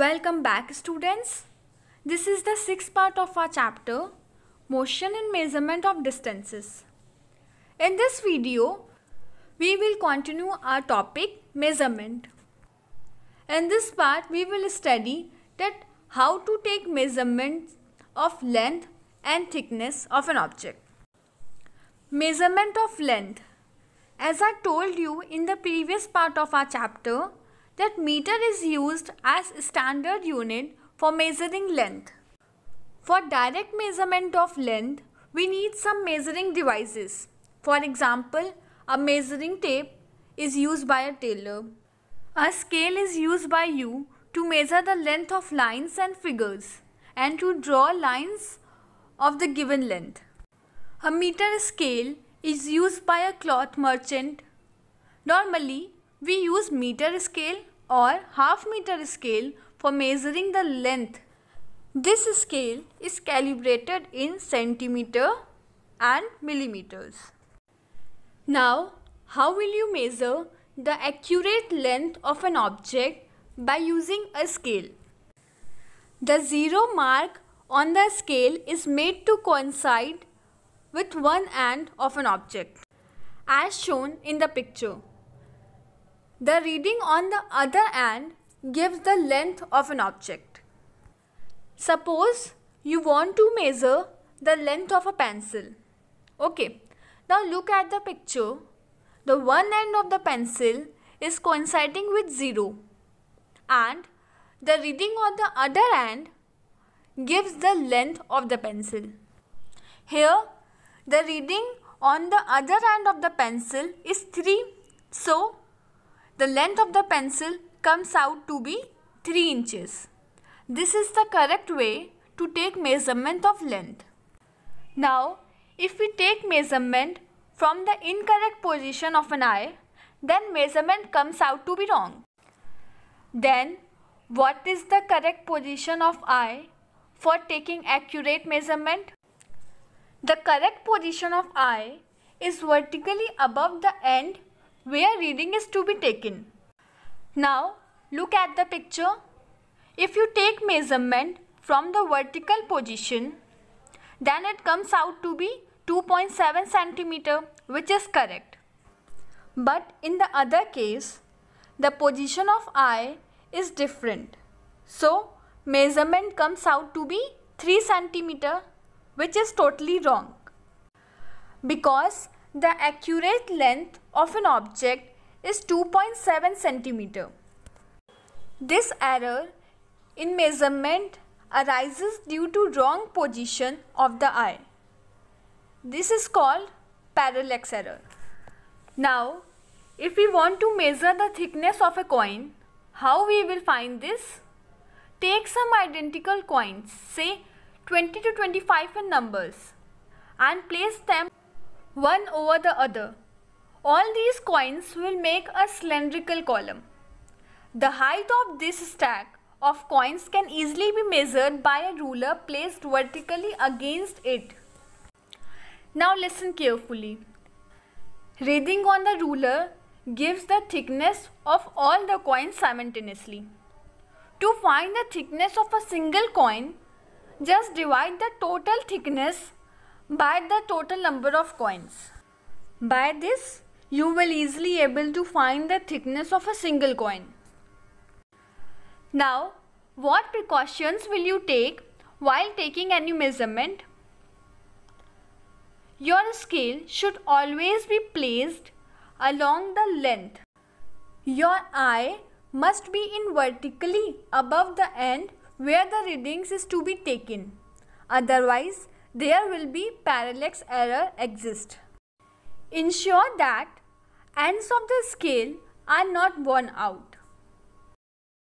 Welcome back students. This is the sixth part of our chapter Motion and Measurement of Distances. In this video, we will continue our topic measurement. In this part, we will study that how to take measurements of length and thickness of an object. Measurement of length. As I told you in the previous part of our chapter, that meter is used as standard unit for measuring length. For direct measurement of length, we need some measuring devices. For example, a measuring tape is used by a tailor. A scale is used by you to measure the length of lines and figures and to draw lines of the given length. A meter scale is used by a cloth merchant. Normally, we use meter scale or half meter scale for measuring the length. This scale is calibrated in centimeter and millimeters. Now, how will you measure the accurate length of an object by using a scale? The zero mark on the scale is made to coincide with one end of an object as shown in the picture. The reading on the other end gives the length of an object. Suppose you want to measure the length of a pencil. Okay, now look at the picture. The one end of the pencil is coinciding with 0 and the reading on the other end gives the length of the pencil. Here, the reading on the other end of the pencil is 3. So, the length of the pencil comes out to be 3 inches. This is the correct way to take measurement of length. Now, if we take measurement from the incorrect position of an eye, then measurement comes out to be wrong. Then, what is the correct position of eye for taking accurate measurement? The correct position of eye is vertically above the end where reading is to be taken. Now look at the picture. If you take measurement from the vertical position, then it comes out to be 2.7 centimeter, which is correct. But in the other case, the position of eye is different. So measurement comes out to be 3 centimeter, which is totally wrong. Because the accurate length of an object is 2.7 centimeter. This error in measurement arises due to wrong position of the eye. This is called parallax error. Now, if we want to measure the thickness of a coin, how we will find this? Take some identical coins, say 20 to 25 in numbers, and place them one over the other. All these coins will make a cylindrical column. The height of this stack of coins can easily be measured by a ruler placed vertically against it. Now listen carefully. Reading on the ruler gives the thickness of all the coins simultaneously. To find the thickness of a single coin, just divide the total thickness by the total number of coins. By this, you will easily able to find the thickness of a single coin. Now, what precautions will you take while taking any measurement? Your scale should always be placed along the length. Your eye must be in vertically above the end where the readings is to be taken. Otherwise, there will be parallax error exist. Ensure that ends of the scale are not worn out.